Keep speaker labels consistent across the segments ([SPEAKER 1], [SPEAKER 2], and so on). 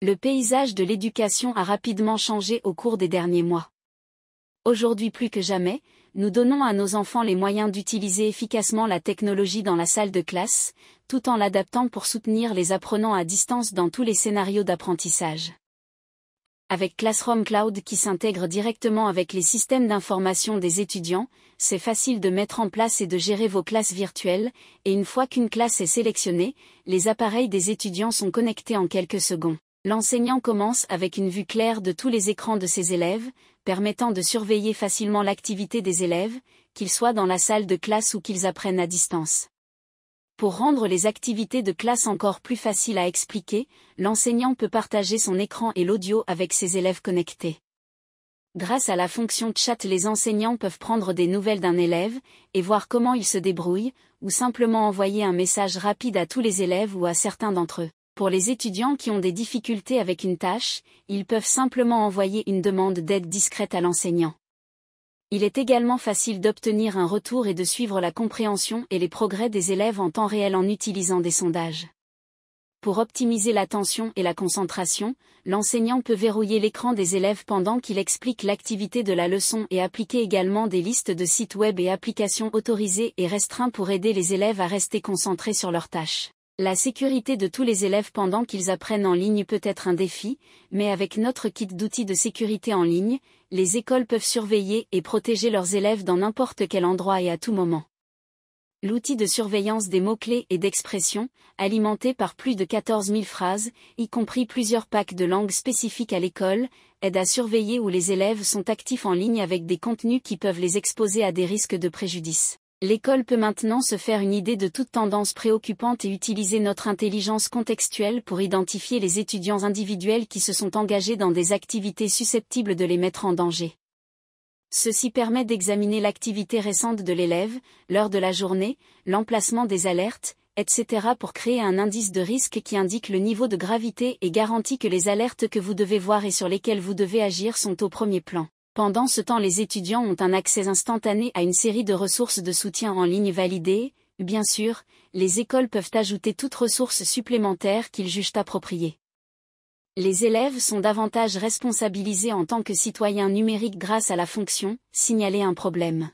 [SPEAKER 1] Le paysage de l'éducation a rapidement changé au cours des derniers mois. Aujourd'hui plus que jamais, nous donnons à nos enfants les moyens d'utiliser efficacement la technologie dans la salle de classe, tout en l'adaptant pour soutenir les apprenants à distance dans tous les scénarios d'apprentissage. Avec Classroom Cloud qui s'intègre directement avec les systèmes d'information des étudiants, c'est facile de mettre en place et de gérer vos classes virtuelles, et une fois qu'une classe est sélectionnée, les appareils des étudiants sont connectés en quelques secondes. L'enseignant commence avec une vue claire de tous les écrans de ses élèves, permettant de surveiller facilement l'activité des élèves, qu'ils soient dans la salle de classe ou qu'ils apprennent à distance. Pour rendre les activités de classe encore plus faciles à expliquer, l'enseignant peut partager son écran et l'audio avec ses élèves connectés. Grâce à la fonction chat, les enseignants peuvent prendre des nouvelles d'un élève et voir comment il se débrouille, ou simplement envoyer un message rapide à tous les élèves ou à certains d'entre eux. Pour les étudiants qui ont des difficultés avec une tâche, ils peuvent simplement envoyer une demande d'aide discrète à l'enseignant. Il est également facile d'obtenir un retour et de suivre la compréhension et les progrès des élèves en temps réel en utilisant des sondages. Pour optimiser l'attention et la concentration, l'enseignant peut verrouiller l'écran des élèves pendant qu'il explique l'activité de la leçon et appliquer également des listes de sites web et applications autorisées et restreints pour aider les élèves à rester concentrés sur leurs tâches. La sécurité de tous les élèves pendant qu'ils apprennent en ligne peut être un défi, mais avec notre kit d'outils de sécurité en ligne, les écoles peuvent surveiller et protéger leurs élèves dans n'importe quel endroit et à tout moment. L'outil de surveillance des mots-clés et d'expression, alimenté par plus de 14 000 phrases, y compris plusieurs packs de langues spécifiques à l'école, aide à surveiller où les élèves sont actifs en ligne avec des contenus qui peuvent les exposer à des risques de préjudice. L'école peut maintenant se faire une idée de toute tendance préoccupante et utiliser notre intelligence contextuelle pour identifier les étudiants individuels qui se sont engagés dans des activités susceptibles de les mettre en danger. Ceci permet d'examiner l'activité récente de l'élève, l'heure de la journée, l'emplacement des alertes, etc. pour créer un indice de risque qui indique le niveau de gravité et garantit que les alertes que vous devez voir et sur lesquelles vous devez agir sont au premier plan. Pendant ce temps les étudiants ont un accès instantané à une série de ressources de soutien en ligne validées, bien sûr, les écoles peuvent ajouter toute ressource supplémentaire qu'ils jugent appropriée. Les élèves sont davantage responsabilisés en tant que citoyens numériques grâce à la fonction « signaler un problème »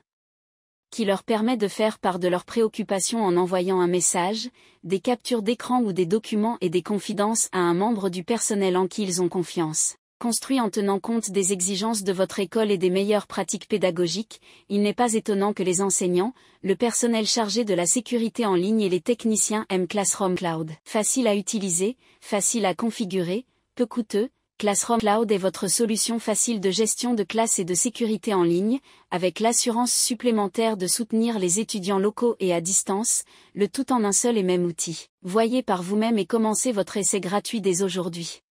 [SPEAKER 1] qui leur permet de faire part de leurs préoccupations en envoyant un message, des captures d'écran ou des documents et des confidences à un membre du personnel en qui ils ont confiance. Construit en tenant compte des exigences de votre école et des meilleures pratiques pédagogiques, il n'est pas étonnant que les enseignants, le personnel chargé de la sécurité en ligne et les techniciens aiment Classroom Cloud. Facile à utiliser, facile à configurer, peu coûteux, Classroom Cloud est votre solution facile de gestion de classe et de sécurité en ligne, avec l'assurance supplémentaire de soutenir les étudiants locaux et à distance, le tout en un seul et même outil. Voyez par vous-même et commencez votre essai gratuit dès aujourd'hui.